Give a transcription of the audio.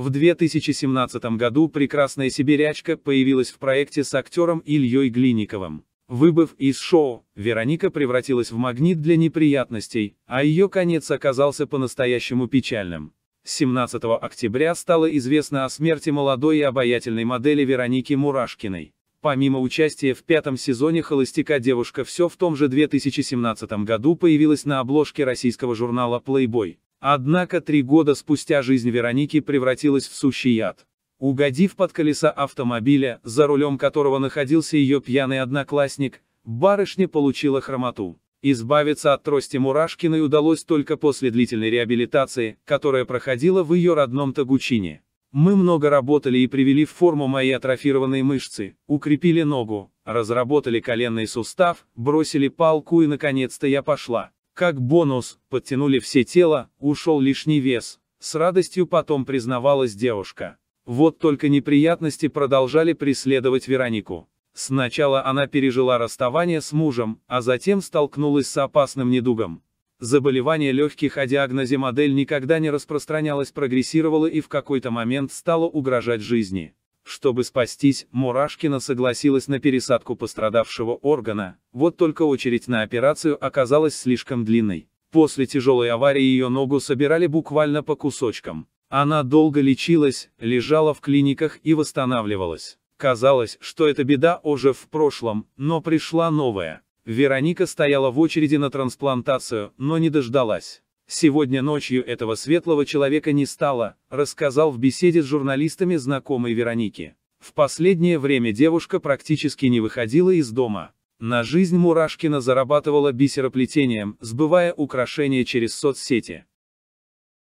В 2017 году «Прекрасная сибирячка» появилась в проекте с актером Ильей Глиниковым. Выбыв из шоу, Вероника превратилась в магнит для неприятностей, а ее конец оказался по-настоящему печальным. 17 октября стало известно о смерти молодой и обаятельной модели Вероники Мурашкиной. Помимо участия в пятом сезоне «Холостяка девушка» все в том же 2017 году появилась на обложке российского журнала Playboy. Однако три года спустя жизнь Вероники превратилась в сущий яд. Угодив под колеса автомобиля, за рулем которого находился ее пьяный одноклассник, барышня получила хромоту. Избавиться от трости Мурашкиной удалось только после длительной реабилитации, которая проходила в ее родном Тагучине. Мы много работали и привели в форму мои атрофированные мышцы, укрепили ногу, разработали коленный сустав, бросили палку и наконец-то я пошла. Как бонус, подтянули все тело, ушел лишний вес. С радостью потом признавалась девушка. Вот только неприятности продолжали преследовать Веронику. Сначала она пережила расставание с мужем, а затем столкнулась с опасным недугом. Заболевание легких о диагнозе модель никогда не распространялось прогрессировало и в какой-то момент стало угрожать жизни. Чтобы спастись, Мурашкина согласилась на пересадку пострадавшего органа, вот только очередь на операцию оказалась слишком длинной. После тяжелой аварии ее ногу собирали буквально по кусочкам. Она долго лечилась, лежала в клиниках и восстанавливалась. Казалось, что эта беда уже в прошлом, но пришла новая. Вероника стояла в очереди на трансплантацию, но не дождалась. Сегодня ночью этого светлого человека не стало, рассказал в беседе с журналистами знакомой Вероники. В последнее время девушка практически не выходила из дома. На жизнь Мурашкина зарабатывала бисероплетением, сбывая украшения через соцсети.